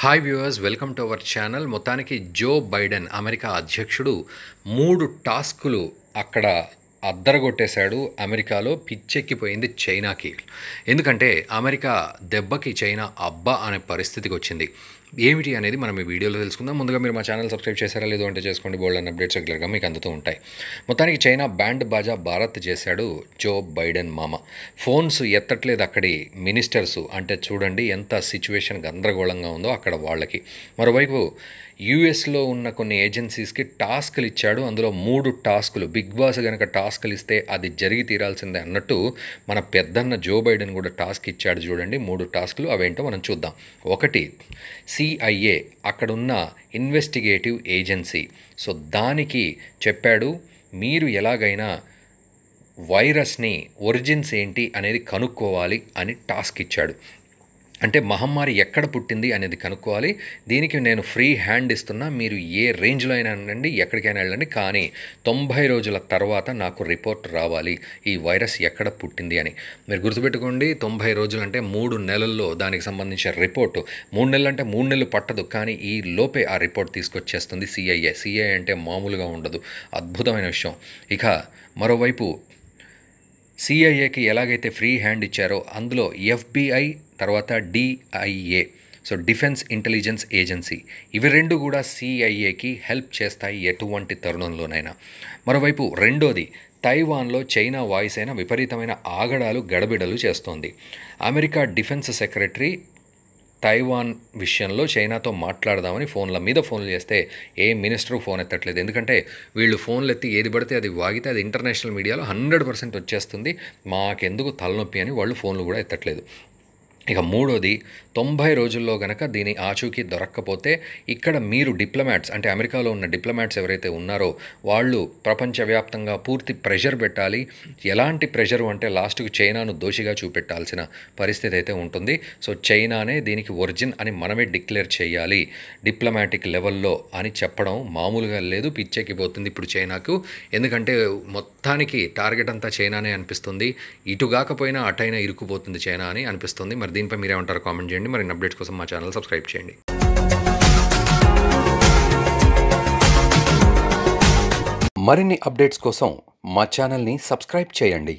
hi viewers welcome to our channel మొత్తానికి Joe Biden America అధ్యక్షుడు మూడు టాస్కులు అక్కడ అద్దరగొట్టేశాడు అమెరికాలో పిచ్చెక్కిపోయింది చైనాకి ఎందుకంటే అమెరికా దెబ్బకి చైనా అబ్బా అనే పరిస్థితికి వచ్చింది ఏమిటి అనేది మనం ఈ వీడియోలో తెలుసుకుందాం ముందుగా మీరు మా ఛానల్ సబ్స్క్రైబ్ చేశారా లేదో అంటే చేసుకోండి బోల్డ్ అండ్ అప్డేట్స్ రెగ్యులర్గా మీకు అందుతూ ఉంటాయి మొత్తానికి చైనా బ్యాండ్ బాజా భారత్ చేశాడు జో బైడెన్ మామ ఫోన్స్ ఎత్తట్లేదు అక్కడి మినిస్టర్స్ అంటే చూడండి ఎంత సిచ్యువేషన్ గందరగోళంగా ఉందో అక్కడ వాళ్ళకి మరోవైపు యూఎస్లో ఉన్న కొన్ని ఏజెన్సీస్కి టాస్క్లు ఇచ్చాడు అందులో మూడు టాస్కులు బిగ్ బాస్ కనుక టాస్క్లు ఇస్తే అది జరిగి తీరాల్సిందే అన్నట్టు మన పెద్దన్న జో బైడెన్ కూడా టాస్క్ ఇచ్చాడు చూడండి మూడు టాస్క్లు అవేంటో మనం చూద్దాం ఒకటి సిఐఏ అక్కడున్న ఇన్వెస్టిగేటివ్ ఏజెన్సీ సో దానికి చెప్పాడు మీరు ఎలాగైనా వైరస్ని ఒరిజిన్స్ ఏంటి అనేది కనుక్కోవాలి అని టాస్క్ ఇచ్చాడు అంటే మహమ్మారి ఎక్కడ పుట్టింది అనేది కనుక్కోవాలి దీనికి నేను ఫ్రీ హ్యాండ్ ఇస్తున్నా మీరు ఏ రేంజ్లో అయినా ఉండండి ఎక్కడికైనా వెళ్ళండి కానీ తొంభై రోజుల తర్వాత నాకు రిపోర్ట్ రావాలి ఈ వైరస్ ఎక్కడ పుట్టింది అని మీరు గుర్తుపెట్టుకోండి తొంభై రోజులు అంటే మూడు నెలల్లో దానికి సంబంధించిన రిపోర్టు మూడు నెలలు అంటే మూడు నెలలు పట్టదు కానీ ఈ లోపే ఆ రిపోర్ట్ తీసుకొచ్చేస్తుంది సిఐఏ సిఐఏ అంటే మామూలుగా ఉండదు అద్భుతమైన విషయం ఇక మరోవైపు సిఐఏకి ఎలాగైతే ఫ్రీ హ్యాండ్ ఇచ్చారో అందులో ఎఫ్బిఐ తర్వాత DIA so defence intelligence agency ఇవి రెండు కూడా సిఐఏకి హెల్ప్ చేస్తాయి ఎటువంటి తరుణంలోనైనా మరోవైపు రెండోది తైవాన్లో చైనా వాయిస్ అయిన విపరీతమైన ఆగడాలు గడబిడలు చేస్తోంది అమెరికా డిఫెన్స్ సెక్రటరీ తైవాన్ విషయంలో చైనాతో మాట్లాడదామని ఫోన్ల మీద ఫోన్లు చేస్తే ఏ మినిస్టరు ఫోన్ ఎత్తట్లేదు ఎందుకంటే వీళ్ళు ఫోన్లు ఎత్తి ఏది పడితే అది వాగితే అది ఇంటర్నేషనల్ మీడియాలో హండ్రెడ్ పర్సెంట్ వచ్చేస్తుంది మాకెందుకు తలనొప్పి అని వాళ్ళు ఫోన్లు కూడా ఎత్తట్లేదు ఇక మూడోది తొంభై రోజుల్లో కనుక దీని ఆచూకీ దొరక్కపోతే ఇక్కడ మీరు డిప్లొమాట్స్ అంటే అమెరికాలో ఉన్న డిప్లొమాట్స్ ఎవరైతే ఉన్నారో వాళ్ళు ప్రపంచవ్యాప్తంగా పూర్తి ప్రెషర్ పెట్టాలి ఎలాంటి ప్రెషర్ అంటే లాస్ట్కు చైనాను దోషిగా చూపెట్టాల్సిన పరిస్థితి అయితే ఉంటుంది సో చైనానే దీనికి ఒరిజిన్ అని మనమే డిక్లేర్ చేయాలి డిప్లొమాటిక్ లెవెల్లో అని చెప్పడం మామూలుగా లేదు పోతుంది ఇప్పుడు చైనాకు ఎందుకంటే మొత్తానికి టార్గెట్ అంతా చైనానే అనిపిస్తుంది ఇటు కాకపోయినా అటైనా ఇరుక్కుపోతుంది చైనా అని అనిపిస్తుంది మరి దీనిపై మీరేమంటారు కామెంట్ చేయండి మరిన్ని అప్డేట్స్ కోసం మా ఛానల్ సబ్స్క్రైబ్ చేయండి మరిన్ని అప్డేట్స్ కోసం మా ఛానల్ని సబ్స్క్రైబ్ చేయండి